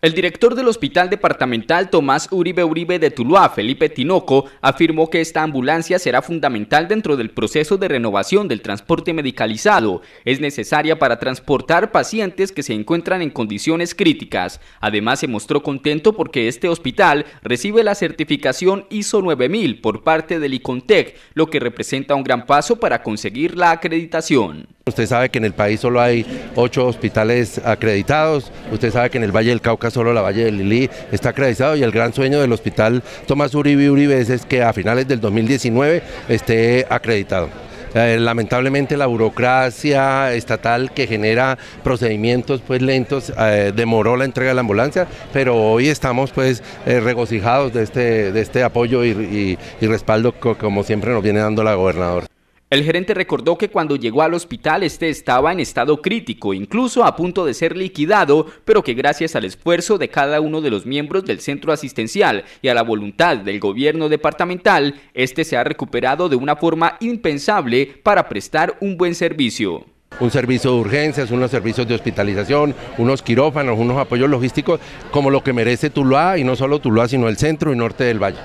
El director del Hospital Departamental Tomás Uribe Uribe de Tuluá, Felipe Tinoco, afirmó que esta ambulancia será fundamental dentro del proceso de renovación del transporte medicalizado. Es necesaria para transportar pacientes que se encuentran en condiciones críticas. Además, se mostró contento porque este hospital recibe la certificación ISO 9000 por parte del ICONTEC, lo que representa un gran paso para conseguir la acreditación. Usted sabe que en el país solo hay ocho hospitales acreditados, usted sabe que en el Valle del Cauca solo la Valle del Lili está acreditado y el gran sueño del hospital Tomás Uribe Uribe es que a finales del 2019 esté acreditado. Eh, lamentablemente la burocracia estatal que genera procedimientos pues lentos eh, demoró la entrega de la ambulancia, pero hoy estamos pues eh, regocijados de este, de este apoyo y, respaldo como siempre nos viene dando la gobernadora. El gerente recordó que cuando llegó al hospital este estaba en estado crítico, incluso a punto de ser liquidado, pero que gracias al esfuerzo de cada uno de los miembros del centro asistencial y a la voluntad del gobierno departamental, este se ha recuperado de una forma impensable para prestar un buen servicio un servicio de urgencias, unos servicios de hospitalización, unos quirófanos, unos apoyos logísticos, como lo que merece Tuluá, y no solo Tuluá, sino el centro y norte del valle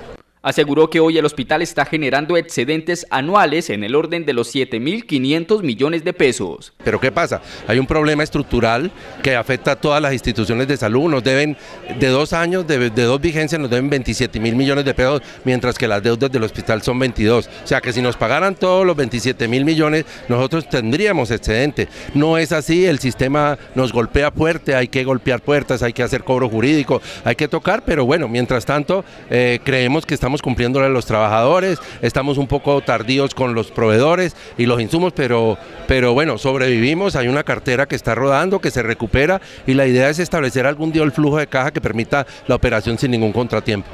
aseguró que hoy el hospital está generando excedentes anuales en el orden de los 7.500 millones de pesos. Pero ¿qué pasa? Hay un problema estructural que afecta a todas las instituciones de salud. Nos deben de dos años, de, dos vigencias, nos deben 27 mil millones de pesos, mientras que las deudas del hospital son 22. O sea que si nos pagaran todos los 27 mil millones, nosotros tendríamos excedente. No es así, el sistema nos golpea fuerte, hay que golpear puertas, hay que hacer cobro jurídico, hay que tocar, pero bueno, mientras tanto eh, creemos que estamos estamos cumpliéndole a los trabajadores, estamos un poco tardíos con los proveedores y los insumos, pero, pero bueno, sobrevivimos, hay una cartera que está rodando, que se recupera y la idea es establecer algún día el flujo de caja que permita la operación sin ningún contratiempo.